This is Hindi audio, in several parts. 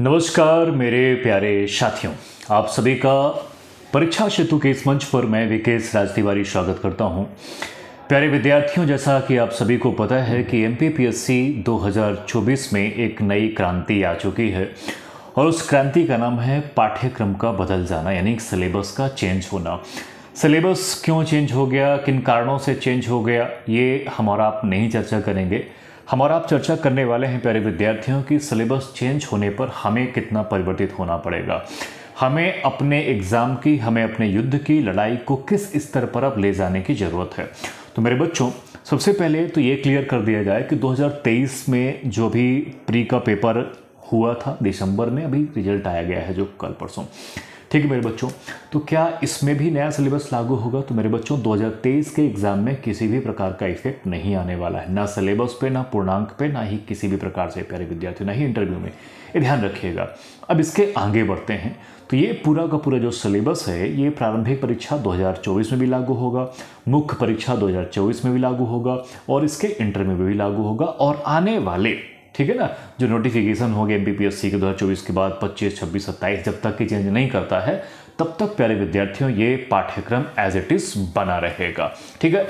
नमस्कार मेरे प्यारे साथियों आप सभी का परीक्षा सेतु के इस मंच पर मैं विकेश राज तिवारी स्वागत करता हूं प्यारे विद्यार्थियों जैसा कि आप सभी को पता है कि एम 2024 में एक नई क्रांति आ चुकी है और उस क्रांति का नाम है पाठ्यक्रम का बदल जाना यानी सिलेबस का चेंज होना सिलेबस क्यों चेंज हो गया किन कारणों से चेंज हो गया ये हमारा आप नहीं चर्चा करेंगे हमारा आप चर्चा करने वाले हैं प्यारे विद्यार्थियों की सिलेबस चेंज होने पर हमें कितना परिवर्तित होना पड़ेगा हमें अपने एग्ज़ाम की हमें अपने युद्ध की लड़ाई को किस स्तर पर अब ले जाने की ज़रूरत है तो मेरे बच्चों सबसे पहले तो ये क्लियर कर दिया जाए कि 2023 में जो भी प्री का पेपर हुआ था दिसंबर में अभी रिजल्ट आया गया है जो कल परसों ठीक है मेरे बच्चों तो क्या इसमें भी नया सिलेबस लागू होगा तो मेरे बच्चों 2023 के एग्जाम में किसी भी प्रकार का इफेक्ट नहीं आने वाला है ना सिलेबस पे ना पूर्णांक पे ना ही किसी भी प्रकार से प्यारे विद्यार्थी ना ही इंटरव्यू में ये ध्यान रखिएगा अब इसके आगे बढ़ते हैं तो ये पूरा का पूरा जो सिलेबस है ये प्रारंभिक परीक्षा 2024 में भी लागू होगा मुख्य परीक्षा 2024 में भी लागू होगा और इसके इंटरव्यू में भी लागू होगा और आने वाले ठीक है ना जो नोटिफिकेशन हो गया एम के दो के बाद पच्चीस छब्बीस सत्ताईस जब तक ये चेंज नहीं करता है तब तक प्यारे विद्यार्थियों ये पाठ्यक्रम एज इट इज़ बना रहेगा ठीक है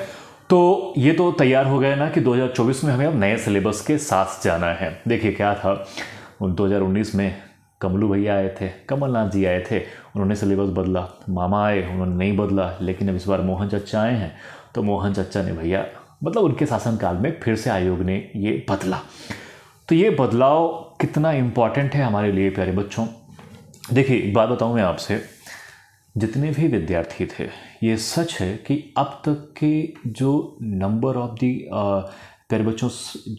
तो ये तो तैयार हो गया ना कि 2024 में हमें अब नए सिलेबस के साथ जाना है देखिए क्या था 2019 में कमलू भैया आए थे कमलनाथ जी आए थे उन्होंने सिलेबस बदला मामा आए उन्होंने नहीं बदला लेकिन अब इस बार मोहन चच्चा आए हैं तो मोहन चच्चा ने भैया मतलब उनके शासनकाल में फिर से आयोग ने ये बदला तो ये बदलाव कितना इम्पॉर्टेंट है हमारे लिए प्यारे बच्चों देखिए एक बात बताऊँ मैं आपसे जितने भी विद्यार्थी थे ये सच है कि अब तक के जो नंबर ऑफ दी प्यारे बच्चों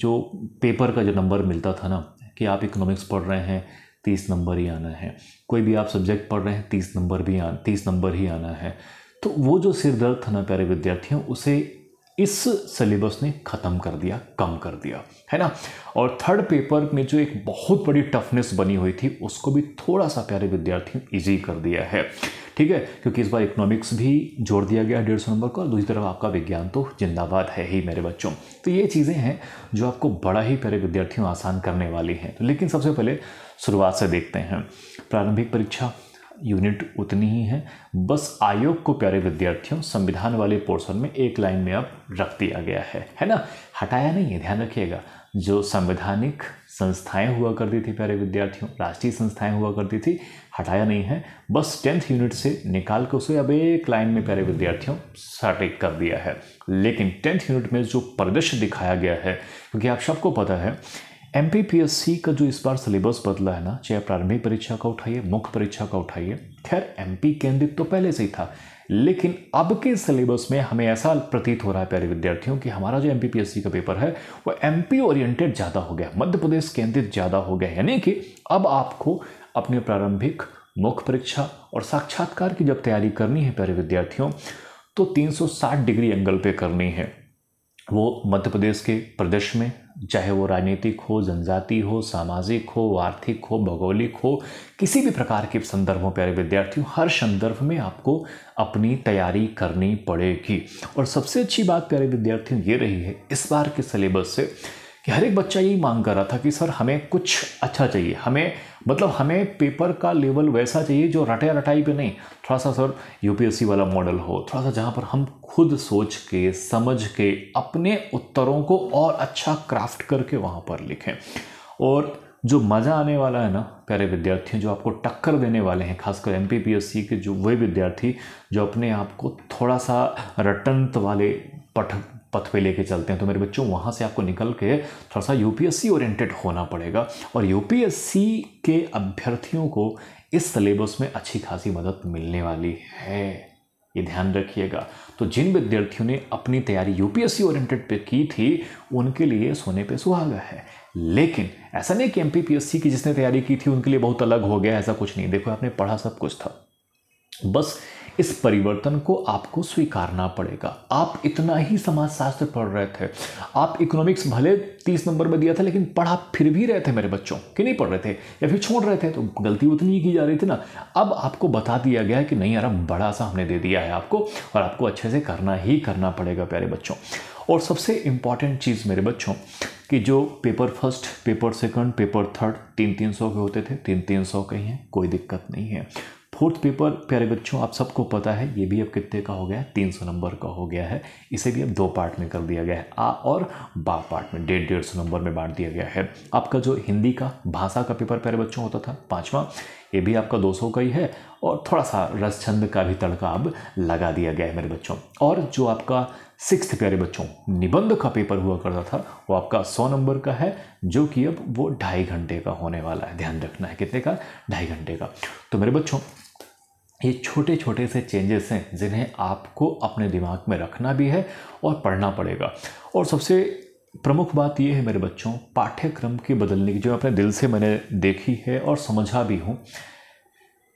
जो पेपर का जो नंबर मिलता था ना कि आप इकोनॉमिक्स पढ़ रहे हैं तीस नंबर ही आना है कोई भी आप सब्जेक्ट पढ़ रहे हैं तीस नंबर भी आ तीस नंबर ही आना है तो वो जो सिर दर्द था ना प्यारे विद्यार्थियों उसे इस सिलेबस ने ख़त्म कर दिया कम कर दिया है ना और थर्ड पेपर में जो एक बहुत बड़ी टफनेस बनी हुई थी उसको भी थोड़ा सा प्यारे विद्यार्थियों इजी कर दिया है ठीक है क्योंकि इस बार इकोनॉमिक्स भी जोड़ दिया गया डेढ़ सौ नंबर को और दूसरी तरफ आपका विज्ञान तो जिंदाबाद है ही मेरे बच्चों तो ये चीज़ें हैं जो आपको बड़ा ही प्यारे विद्यार्थियों आसान करने वाली हैं तो लेकिन सबसे पहले शुरुआत से देखते हैं प्रारंभिक परीक्षा यूनिट उतनी ही है बस आयोग को प्यारे विद्यार्थियों संविधान वाले पोर्शन में एक लाइन में अब रख दिया गया है है ना हटाया नहीं है ध्यान रखिएगा जो संवैधानिक संस्थाएं हुआ करती थी प्यारे विद्यार्थियों राष्ट्रीय संस्थाएं हुआ करती थी हटाया नहीं है बस टेंथ यूनिट से निकाल कर उसे अब एक लाइन में प्यारे विद्यार्थियों सटीक कर दिया है लेकिन टेंथ यूनिट में जो परिदृश्य दिखाया गया है क्योंकि आप सबको पता है एम का जो इस बार सिलेबस बदला है ना चाहे प्रारंभिक परीक्षा का उठाइए मुख्य परीक्षा का उठाइए खैर एम केंद्रित तो पहले से ही था लेकिन अब के सिलेबस में हमें ऐसा प्रतीत हो रहा है प्यारे विद्यार्थियों कि हमारा जो एम का पेपर है वो एम ओरिएंटेड ज़्यादा हो गया मध्य प्रदेश केंद्रित ज़्यादा हो गया यानी कि अब आपको अपने प्रारंभिक मुख्य परीक्षा और साक्षात्कार की जब तैयारी करनी है प्यारे विद्यार्थियों तो 360 डिग्री एंगल पे करनी है वो मध्य प्रदेश के प्रदेश में चाहे वो राजनीतिक हो जनजाति हो सामाजिक हो आर्थिक हो भौगोलिक हो किसी भी प्रकार के संदर्भों प्यारे विद्यार्थियों हर संदर्भ में आपको अपनी तैयारी करनी पड़ेगी और सबसे अच्छी बात प्यारे विद्यार्थियों ये रही है इस बार के सिलेबस से कि हर एक बच्चा यही मांग कर रहा था कि सर हमें कुछ अच्छा चाहिए हमें मतलब हमें पेपर का लेवल वैसा चाहिए जो रटे रटाई पे नहीं थोड़ा सा सर यूपीएससी वाला मॉडल हो थोड़ा सा जहाँ पर हम खुद सोच के समझ के अपने उत्तरों को और अच्छा क्राफ्ट करके वहाँ पर लिखें और जो मज़ा आने वाला है ना प्यारे विद्यार्थी जो आपको टक्कर देने वाले हैं खासकर एम के जो वही विद्यार्थी जो अपने आप को थोड़ा सा रटंत वाले पठ पथ पे लेके चलते हैं तो मेरे बच्चों वहाँ से आपको निकल के थोड़ा सा यूपीएससी ओरिएंटेड होना पड़ेगा और यूपीएससी के अभ्यर्थियों को इस सिलेबस में अच्छी खासी मदद मिलने वाली है ये ध्यान रखिएगा तो जिन विद्यार्थियों ने अपनी तैयारी यूपीएससी ओरिएंटेड पे की थी उनके लिए सोने पे सुहागा है लेकिन ऐसा नहीं कि एम की जिसने तैयारी की थी उनके लिए बहुत अलग हो गया ऐसा कुछ नहीं देखो आपने पढ़ा सब कुछ था बस इस परिवर्तन को आपको स्वीकारना पड़ेगा आप इतना ही समाजशास्त्र पढ़ रहे थे आप इकोनॉमिक्स भले तीस नंबर में दिया था लेकिन पढ़ा फिर भी रहे थे मेरे बच्चों कि नहीं पढ़ रहे थे या फिर छोड़ रहे थे तो गलती उतनी ही की जा रही थी ना अब आपको बता दिया गया है कि नहीं यार बड़ा सा हमने दे दिया है आपको और आपको अच्छे से करना ही करना पड़ेगा प्यारे बच्चों और सबसे इंपॉर्टेंट चीज़ मेरे बच्चों कि जो paper first paper second paper third तीन तीन सौ के होते थे तीन तीन सौ के ही हैं कोई दिक्कत नहीं है फोर्थ पेपर प्यारे बच्चों आप सबको पता है ये भी अब कितने का हो गया है तीन सौ नंबर का हो गया है इसे भी अब दो पार्ट में कर दिया गया है आ और बा पार्ट में डेढ़ डेढ़ सौ नंबर में बांट दिया गया है आपका जो हिंदी का भाषा का पेपर प्यारे बच्चों होता था पाँचवा ये भी आपका 200 का ही है और थोड़ा सा रस छंद का भी तड़का अब लगा दिया गया है मेरे बच्चों और जो आपका सिक्स प्यारे बच्चों निबंध का पेपर हुआ करता था वो आपका सौ नंबर का है जो कि अब वो ढाई घंटे का होने वाला है ध्यान रखना है कितने का ढाई घंटे का तो मेरे बच्चों ये छोटे छोटे से चेंजेस हैं जिन्हें आपको अपने दिमाग में रखना भी है और पढ़ना पड़ेगा और सबसे प्रमुख बात यह है मेरे बच्चों पाठ्यक्रम के बदलने की जो अपने दिल से मैंने देखी है और समझा भी हूँ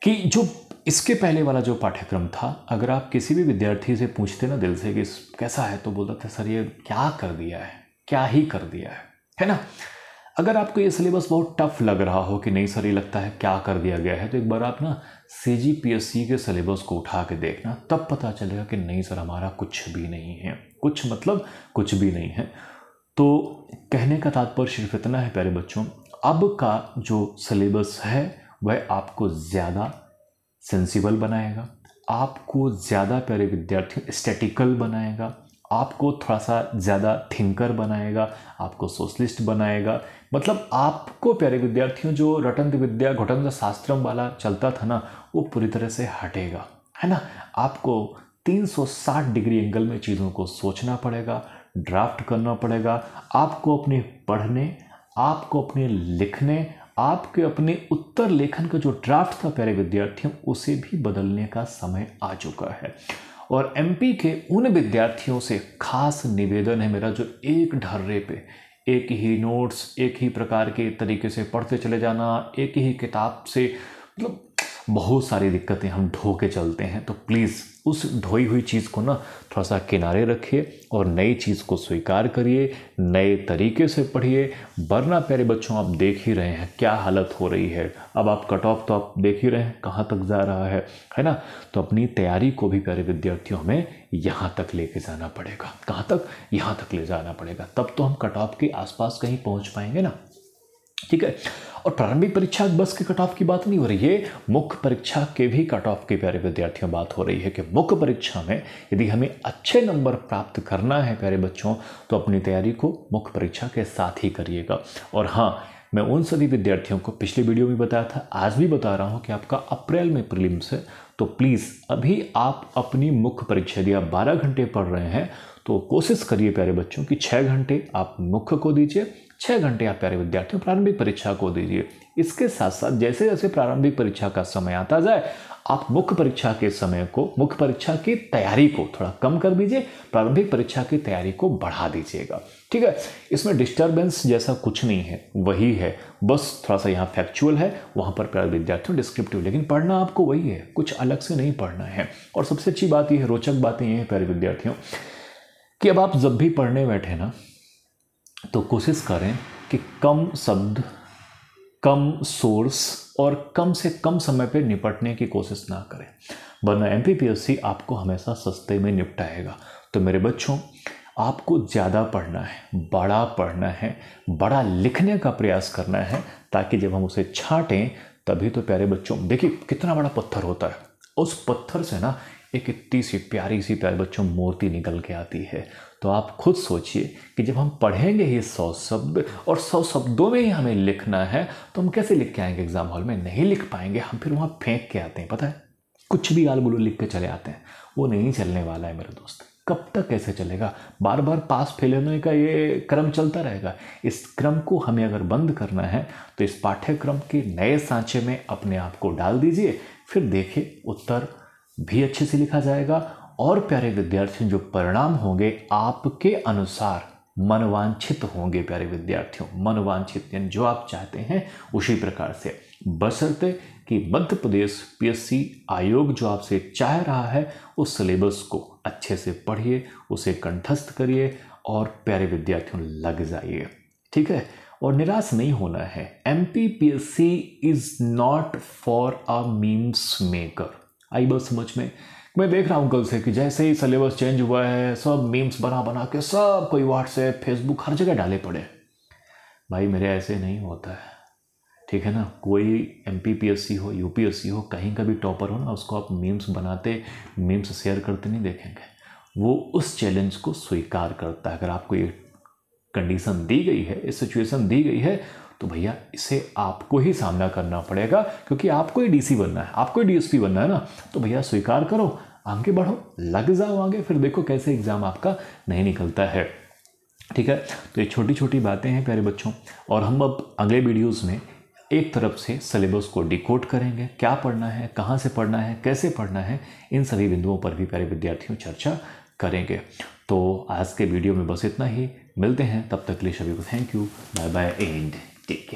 कि जो इसके पहले वाला जो पाठ्यक्रम था अगर आप किसी भी विद्यार्थी से पूछते ना दिल से कि कैसा है तो बोलता था सर ये क्या कर दिया है क्या ही कर दिया है है ना अगर आपको ये सिलेबस बहुत टफ लग रहा हो कि नहीं सर ये लगता है क्या कर दिया गया है तो एक बार आप ना सी जी पी एस सी के सिलेबस को उठा के देखना तब पता चलेगा कि नहीं सर हमारा कुछ भी नहीं है कुछ मतलब कुछ भी नहीं है तो कहने का तात्पर्य सिर्फ इतना है प्यारे बच्चों अब का जो सिलेबस है वह आपको ज़्यादा सेंसिबल बनाएगा आपको ज़्यादा प्यारे विद्यार्थी स्टैटिकल बनाएगा आपको थोड़ा सा ज़्यादा थिंकर बनाएगा आपको सोशलिस्ट बनाएगा मतलब आपको प्यारे विद्यार्थियों जो रटंत विद्या घटंत शास्त्रम वाला चलता था ना वो पूरी तरह से हटेगा है ना आपको 360 डिग्री एंगल में चीज़ों को सोचना पड़ेगा ड्राफ्ट करना पड़ेगा आपको अपने पढ़ने आपको अपने लिखने आपके अपने उत्तर लेखन का जो ड्राफ्ट था प्यारे विद्यार्थियों उसे भी बदलने का समय आ चुका है और एमपी के उन विद्यार्थियों से खास निवेदन है मेरा जो एक ढर्रे पे एक ही नोट्स एक ही प्रकार के तरीके से पढ़ते चले जाना एक ही किताब से मतलब बहुत सारी दिक्कतें हम ढो के चलते हैं तो प्लीज़ उस ढोई हुई चीज़ को ना थोड़ा सा किनारे रखिए और नई चीज़ को स्वीकार करिए नए तरीके से पढ़िए वरना प्यारे बच्चों आप देख ही रहे हैं क्या हालत हो रही है अब आप कट ऑफ तो आप देख ही रहे हैं कहाँ तक जा रहा है है ना तो अपनी तैयारी को भी प्यारे विद्यार्थियों हमें यहाँ तक लेके जाना पड़ेगा कहाँ तक यहाँ तक ले जाना पड़ेगा तब तो हम कट ऑफ के आसपास कहीं पहुँच पाएंगे ना ठीक है और प्रारंभिक परीक्षा बस के कट ऑफ की बात नहीं हो रही है मुख्य परीक्षा के भी कट ऑफ के प्यारे विद्यार्थियों बात हो रही है कि मुख्य परीक्षा में यदि हमें अच्छे नंबर प्राप्त करना है प्यारे बच्चों तो अपनी तैयारी को मुख्य परीक्षा के साथ ही करिएगा और हाँ मैं उन सभी विद्यार्थियों को पिछले वीडियो में बताया था आज भी बता रहा हूँ कि आपका अप्रैल में प्रिलिम्स है तो प्लीज़ अभी आप अपनी मुख्य परीक्षा दिया बारह घंटे पढ़ रहे हैं तो कोशिश करिए प्यारे बच्चों कि छः घंटे आप मुख्य को दीजिए छः घंटे आप प्यारे विद्यार्थियों प्रारंभिक परीक्षा को दीजिए इसके साथ साथ जैसे जैसे प्रारंभिक परीक्षा का समय आता जाए आप मुख्य परीक्षा के समय को मुख्य परीक्षा की तैयारी को थोड़ा कम कर दीजिए प्रारंभिक परीक्षा की तैयारी को बढ़ा दीजिएगा ठीक है इसमें डिस्टर्बेंस जैसा कुछ नहीं है वही है बस थोड़ा सा यहाँ फैक्चुअल है वहाँ पर प्यारे विद्यार्थियों डिस्क्रिप्टिव लेकिन पढ़ना आपको वही है कुछ अलग से नहीं पढ़ना है और सबसे अच्छी बात यह है रोचक बात यह है प्यारे विद्यार्थियों कि अब आप जब भी पढ़ने बैठे ना तो कोशिश करें कि कम शब्द कम सोर्स और कम से कम समय पे निपटने की कोशिश ना करें वरना एम आपको हमेशा सस्ते में निपटाएगा तो मेरे बच्चों आपको ज़्यादा पढ़ना है बड़ा पढ़ना है बड़ा लिखने का प्रयास करना है ताकि जब हम उसे छाटें तभी तो प्यारे बच्चों देखिए कितना बड़ा पत्थर होता है उस पत्थर से ना एक इतनी सी प्यारी सी प्यारे बच्चों मूर्ति निकल के आती है तो आप खुद सोचिए कि जब हम पढ़ेंगे ही सौ शब्द और सौ शब्दों में ही हमें लिखना है तो हम कैसे लिख के आएंगे एग्ज़ाम हॉल में नहीं लिख पाएंगे हम फिर वहाँ फेंक के आते हैं पता है कुछ भी आल बुलू लिख के चले आते हैं वो नहीं चलने वाला है मेरे दोस्त कब तक ऐसे चलेगा बार बार पास फेल होने का ये क्रम चलता रहेगा इस क्रम को हमें अगर बंद करना है तो इस पाठ्यक्रम के नए सांचे में अपने आप को डाल दीजिए फिर देखिए उत्तर भी अच्छे से लिखा जाएगा और प्यारे विद्यार्थियों जो परिणाम होंगे आपके अनुसार मनवांछित होंगे प्यारे विद्यार्थियों मनवांछित यानी जो आप चाहते हैं उसी प्रकार से बसरते कि मध्य प्रदेश पीएससी आयोग जो आपसे चाह रहा है उस सिलेबस को अच्छे से पढ़िए उसे कंठस्थ करिए और प्यारे विद्यार्थियों लग जाइए ठीक है और निराश नहीं होना है M P P S C is not for a memes maker आई बस समझ में मैं देख रहा हूँ कल से कि जैसे ही सिलेबस चेंज हुआ है सब मीम्स बना बना के सब कोई व्हाट्सएप फेसबुक हर जगह डाले पड़े भाई मेरे ऐसे नहीं होता है ठीक है ना कोई एम हो यू हो कहीं का भी टॉपर हो ना उसको आप मीम्स बनाते मीम्स शेयर करते नहीं देखेंगे वो उस चैलेंज को स्वीकार करता है अगर आपको ये कंडीशन दी गई है ये सिचुएशन दी गई है तो भैया इसे आपको ही सामना करना पड़ेगा क्योंकि आपको ही डीसी बनना है आपको ही डीएसपी बनना है ना तो भैया स्वीकार करो आगे बढ़ो लग जाओ आगे फिर देखो कैसे एग्ज़ाम आपका नहीं निकलता है ठीक है तो ये छोटी छोटी बातें हैं प्यारे बच्चों और हम अब अगले वीडियोज़ में एक तरफ से सिलेबस को डिकोड करेंगे क्या पढ़ना है कहाँ से पढ़ना है कैसे पढ़ना है इन सभी बिंदुओं पर भी प्यारे विद्यार्थियों चर्चा करेंगे तो आज के वीडियो में बस इतना ही मिलते हैं तब तक के लिए सभी को thank you bye bye and take care